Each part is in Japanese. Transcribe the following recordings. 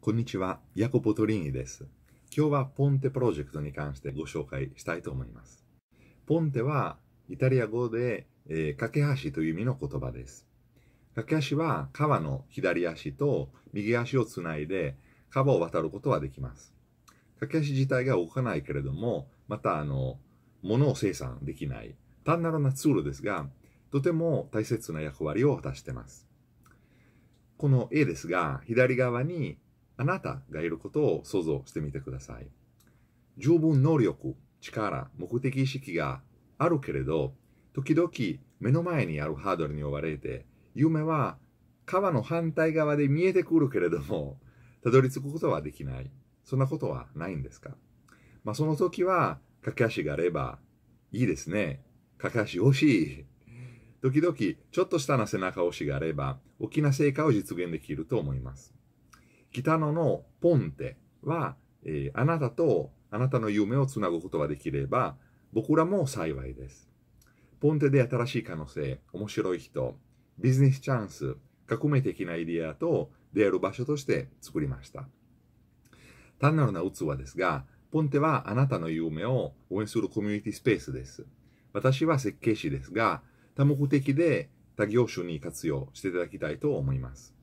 こんにちは、ヤコポトリーニです。今日はポンテプロジェクトに関してご紹介したいと思います。ポンテはイタリア語で、えー、架け橋という意味の言葉です。架け橋は川の左足と右足をつないで川を渡ることはできます。架け橋自体が動かないけれども、またあの、物を生産できない、単なるなツールですが、とても大切な役割を果たしています。この絵ですが、左側にあなたがいることを想像してみてください。十分能力、力、目的意識があるけれど、時々目の前にあるハードルに追われて、夢は川の反対側で見えてくるけれども、たどり着くことはできない。そんなことはないんですかまあ、その時は、駆け足があればいいですね。駆け足欲しい。時々、ちょっとしたな背中押しがあれば、大きな成果を実現できると思います。北野のポンテは、えー、あなたとあなたの夢をつなぐことができれば、僕らも幸いです。ポンテで新しい可能性、面白い人、ビジネスチャンス、革命的なエリアと出会える場所として作りました。単なるな器ですが、ポンテはあなたの夢を応援するコミュニティスペースです。私は設計士ですが、多目的で他業種に活用していただきたいと思います。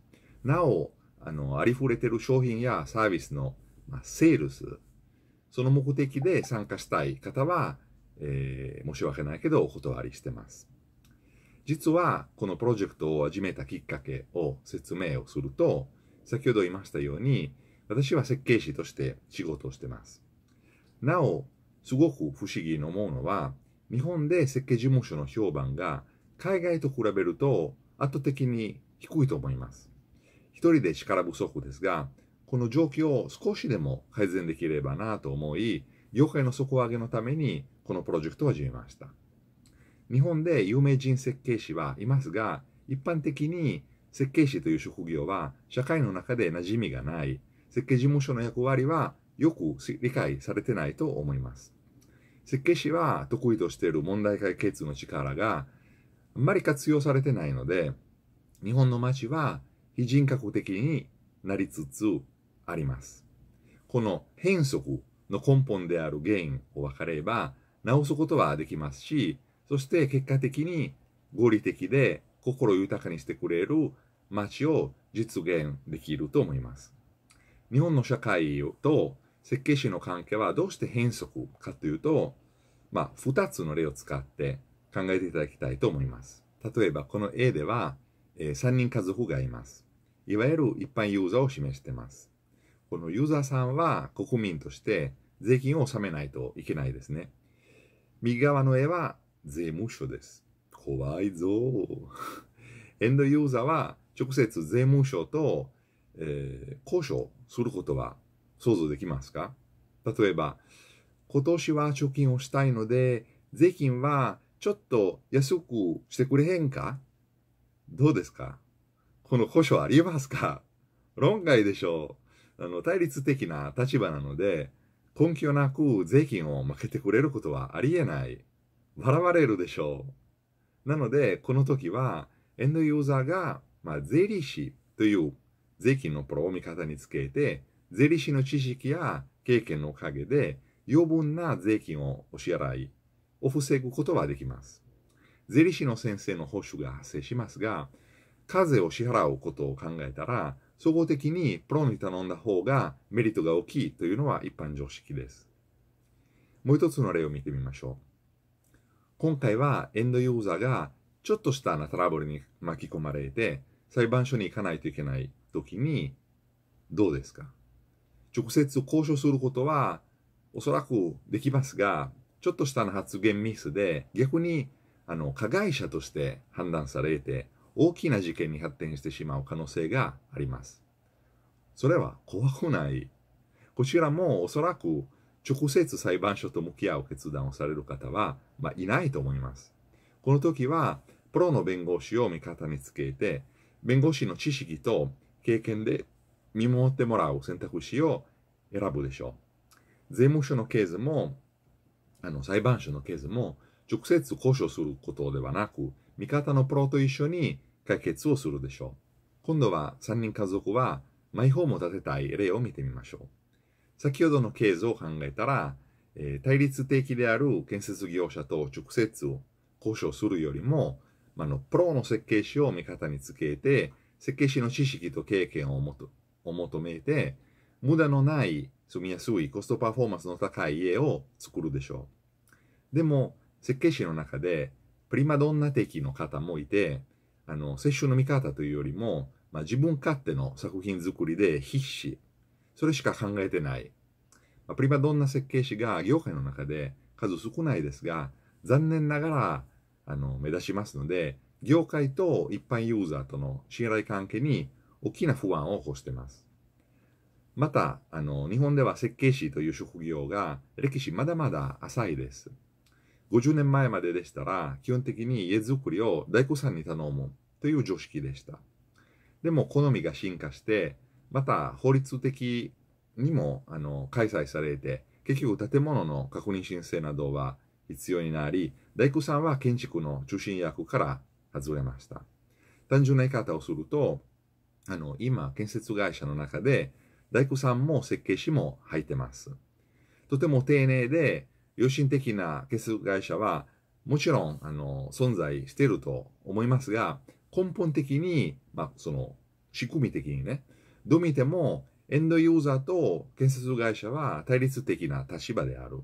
なお、あの、ありふれてる商品やサービスの、まあ、セールス、その目的で参加したい方は、えー、申し訳ないけどお断りしてます。実は、このプロジェクトを始めたきっかけを説明をすると、先ほど言いましたように、私は設計士として仕事をしてます。なお、すごく不思議に思うのは、日本で設計事務所の評判が海外と比べると圧倒的に低いと思います。人で力不足ですが、この状況を少しでも改善できればなと思い、業界の底上げのためにこのプロジェクトを始めました。日本で有名人設計士はいますが、一般的に設計士という職業は社会の中で馴染みがない、設計事務所の役割はよく理解されてないと思います。設計士は得意としている問題解決の力があまり活用されてないので、日本の街は非人格的になりつつあります。この変則の根本である原因を分かれば直すことはできますし、そして結果的に合理的で心豊かにしてくれる街を実現できると思います。日本の社会と設計士の関係はどうして変則かというと、まあ、2つの例を使って考えていただきたいと思います。例えば、この絵では、えー、3人家族がいます。いわゆる一般ユーザーを示しています。このユーザーさんは国民として税金を納めないといけないですね。右側の絵は税務署です。怖いぞ。エンドユーザーは直接税務署と、えー、交渉することは想像できますか例えば、今年は貯金をしたいので、税金はちょっと安くしてくれへんかどうですかこの保証ありますか論外でしょう。あの、対立的な立場なので、根拠なく税金を負けてくれることはありえない。笑われるでしょう。なので、この時は、エンドユーザーが、まあ、税理士という税金のプロを味方につけて、税理士の知識や経験のおかげで、余分な税金をお支払いを防ぐことはできます。税理士の先生の報酬が発生しますが、税を支払うことを考えたら、総合的にプロに頼んだ方がメリットが大きいというのは一般常識です。もう一つの例を見てみましょう。今回はエンドユーザーがちょっとしたなトラブルに巻き込まれて裁判所に行かないといけない時にどうですか直接交渉することはおそらくできますが、ちょっとした発言ミスで逆にあの加害者として判断されて大きな事件に発展してしまう可能性があります。それは怖くない。こちらもおそらく直接裁判所と向き合う決断をされる方は、まあ、いないと思います。この時は、プロの弁護士を味方につけて、弁護士の知識と経験で見守ってもらう選択肢を選ぶでしょう。税務署のケースも、あの裁判所のケースも、直接交渉することではなく、味方のプロと一緒に解決をするでしょう。今度は3人家族はマイホームを建てたい例を見てみましょう。先ほどのケースを考えたら、えー、対立的である建設業者と直接交渉するよりも、まあの、プロの設計士を味方につけて、設計士の知識と経験をもを求めて、無駄のない住みやすいコストパフォーマンスの高い家を作るでしょう。でも、設計士の中で、プリマドンナ的の方もいて、あの、接種の見方というよりも、まあ、自分勝手の作品作りで必死。それしか考えてない。まあ、プリマドンナ設計士が業界の中で数少ないですが、残念ながら、あの、目指しますので、業界と一般ユーザーとの信頼関係に大きな不安を起こしています。また、あの、日本では設計士という職業が歴史まだまだ浅いです。50年前まででしたら、基本的に家づくりを大工さんに頼むという常識でした。でも、好みが進化して、また法律的にもあの開催されて、結局建物の確認申請などは必要になり、大工さんは建築の中心役から外れました。単純な言い方をすると、あの、今、建設会社の中で、大工さんも設計士も入ってます。とても丁寧で、良心的な建設会社は、もちろん、あの、存在していると思いますが、根本的に、まあ、その、仕組み的にね、どう見ても、エンドユーザーと建設会社は対立的な立場である。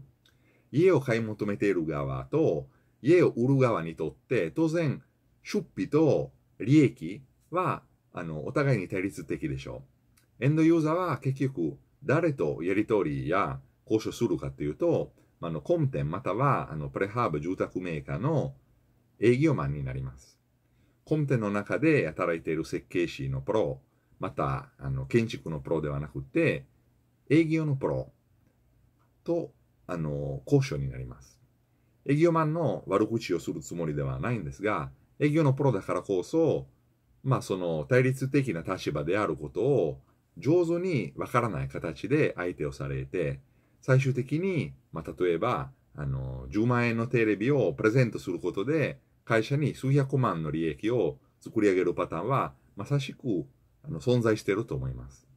家を買い求めている側と、家を売る側にとって、当然、出費と利益は、あの、お互いに対立的でしょう。エンドユーザーは結局、誰とやり取りや交渉するかっていうと、あのテンまたはあのプレハーブ住宅メーカーの営業マンになります。コテンの中で働いている設計士のプロ、またあの建築のプロではなくて、営業のプロとあの交渉になります。営業マンの悪口をするつもりではないんですが、営業のプロだからこそ、まあその対立的な立場であることを上手にわからない形で相手をされて、最終的に、まあ、例えば、あの、10万円のテレビをプレゼントすることで、会社に数百万の利益を作り上げるパターンは、まさしく、あの、存在していると思います。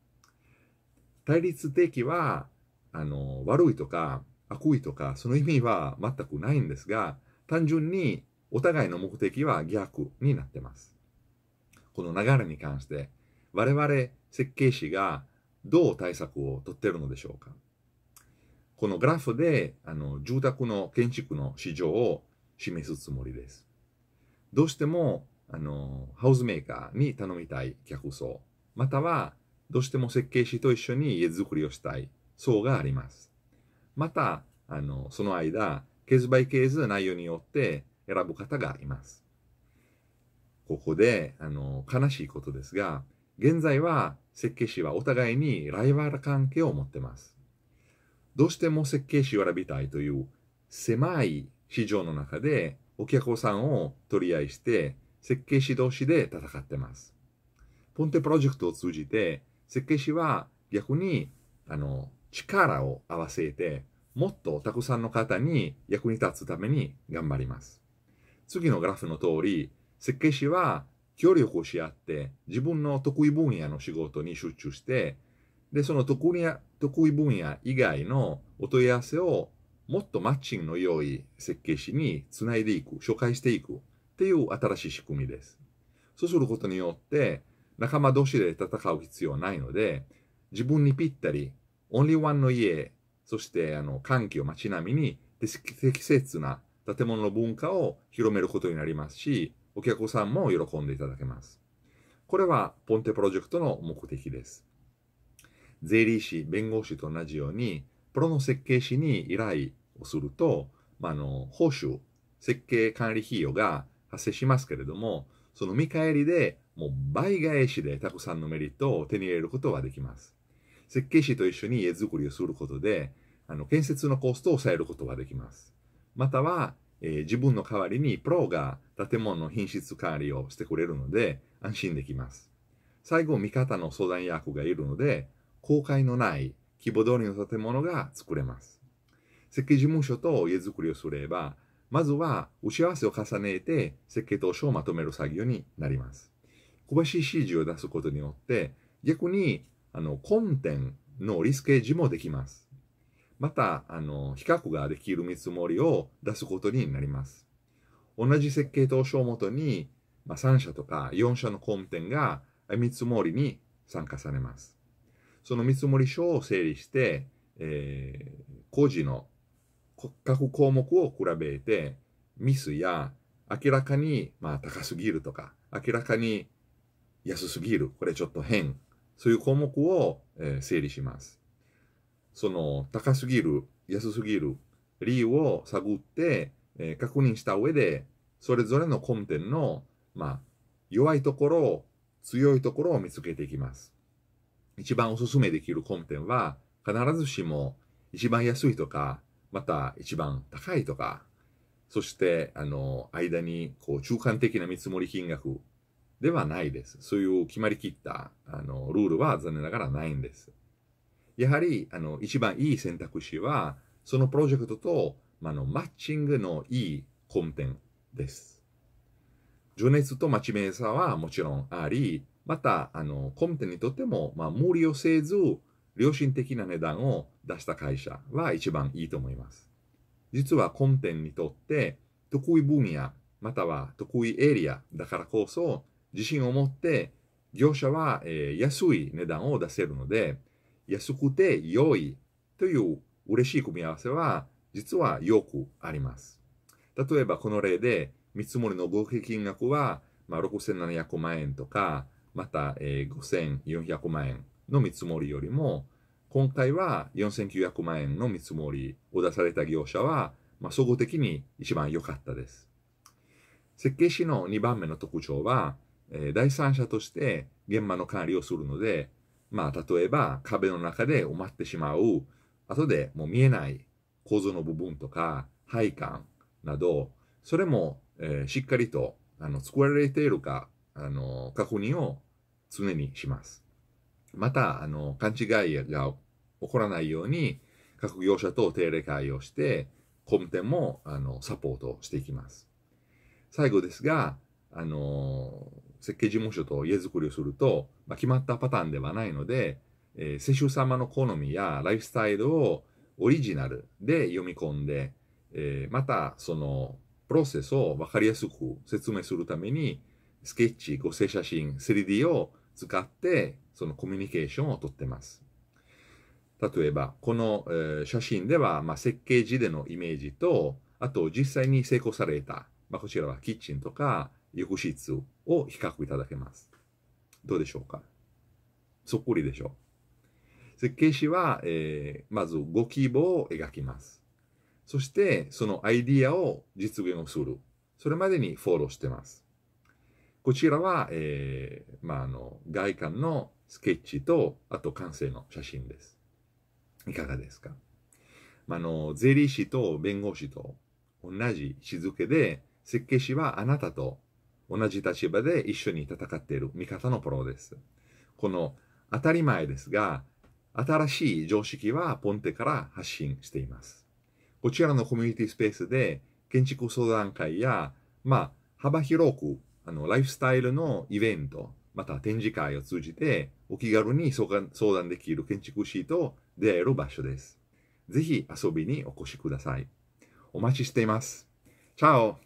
対立的は、あの、悪いとか、悪意とか、その意味は全くないんですが、単純にお互いの目的は逆になってます。この流れに関して、我々設計士がどう対策をとっているのでしょうかこのグラフで、あの、住宅の建築の市場を示すつもりです。どうしても、あの、ハウスメーカーに頼みたい客層、または、どうしても設計士と一緒に家づくりをしたい層があります。また、あの、その間、ケースバイケース内容によって選ぶ方がいます。ここで、あの、悲しいことですが、現在は設計士はお互いにライバル関係を持ってます。どうしても設計士を選びたいという狭い市場の中でお客さんを取り合いして設計士同士で戦ってます。ポンテプロジェクトを通じて設計士は逆にあの力を合わせてもっとたくさんの方に役に立つために頑張ります。次のグラフの通り設計士は協力をし合って自分の得意分野の仕事に集中してで、その得意得意分野以外のお問い合わせをもっとマッチングの良い設計士につないでいく、紹介していくっていう新しい仕組みです。そうすることによって、仲間同士で戦う必要はないので、自分にぴったり、オンリーワンの家、そしてあの環境、街並みに適切な建物の文化を広めることになりますし、お客さんも喜んでいただけます。これはポンテプロジェクトの目的です。税理士、弁護士と同じように、プロの設計士に依頼をすると、まあ、の、報酬、設計管理費用が発生しますけれども、その見返りで、もう倍返しでたくさんのメリットを手に入れることができます。設計士と一緒に家づくりをすることで、あの、建設のコストを抑えることができます。または、えー、自分の代わりにプロが建物の品質管理をしてくれるので安心できます。最後、味方の相談役がいるので、公開のない規模通りの建物が作れます。設計事務所と家づくりをすれば、まずは打ち合わせを重ねて設計当初をまとめる作業になります。詳しい指示を出すことによって、逆にあの根点のリスケージもできます。また、あの、比較ができる見積もりを出すことになります。同じ設計当初をもとに、まあ、3社とか4社のコンテンが見積もりに参加されます。その見積書を整理して、えー、工事の各項目を比べて、ミスや明らかに、まあ、高すぎるとか、明らかに安すぎる、これちょっと変、そういう項目を、えー、整理します。その高すぎる、安すぎる理由を探って、えー、確認した上で、それぞれのコンテンの、まあ、弱いところ、強いところを見つけていきます。一番おすすめできるコンテンは、必ずしも一番安いとか、また一番高いとか、そして、あの、間に、こう、中間的な見積もり金額ではないです。そういう決まりきった、あの、ルールは残念ながらないんです。やはり、あの、一番いい選択肢は、そのプロジェクトと、まあの、マッチングのいいコンテンです。情熱と真面目さはもちろんあり、また、あの、コムテにとっても、まあ、無理をせず、良心的な値段を出した会社は一番いいと思います。実はコムテにとって、得意分野、または得意エリアだからこそ、自信を持って、業者は、えー、安い値段を出せるので、安くて良いという嬉しい組み合わせは、実はよくあります。例えばこの例で、見積もりの合計金額は、まあ、6700万円とか、また、えー、5400万円の見積もりよりも、今回は4900万円の見積もりを出された業者は、まあ、総合的に一番良かったです。設計士の2番目の特徴は、えー、第三者として現場の管理をするので、まあ、例えば壁の中で埋まってしまう、後でもう見えない構造の部分とか、配管など、それも、えー、しっかりとあの作られているか、あの確認を常にします。また、あの、勘違いが起こらないように、各業者と定例会をして、コ務店も、あの、サポートしていきます。最後ですが、あの、設計事務所と家づくりをすると、まあ、決まったパターンではないので、えー、世襲様の好みやライフスタイルをオリジナルで読み込んで、えー、またそのプロセスを分かりやすく説明するために、スケッチ、合成写真、3D を使って、そのコミュニケーションをとってます。例えば、この、えー、写真では、まあ、設計時でのイメージと、あと実際に成功された、まあ、こちらはキッチンとか浴室を比較いただけます。どうでしょうかそっくりでしょう。設計士は、えー、まずご希望を描きます。そして、そのアイディアを実現をする。それまでにフォローしてます。こちらは、えー、まあ、あの、外観のスケッチと、あと完成の写真です。いかがですかまあ、の、税理士と弁護士と同じ位置づけで、設計士はあなたと同じ立場で一緒に戦っている味方のプロです。この当たり前ですが、新しい常識はポンテから発信しています。こちらのコミュニティスペースで建築相談会や、まあ、幅広くあの、ライフスタイルのイベント、また展示会を通じて、お気軽に相談できる建築士と出会える場所です。ぜひ遊びにお越しください。お待ちしています。チャオ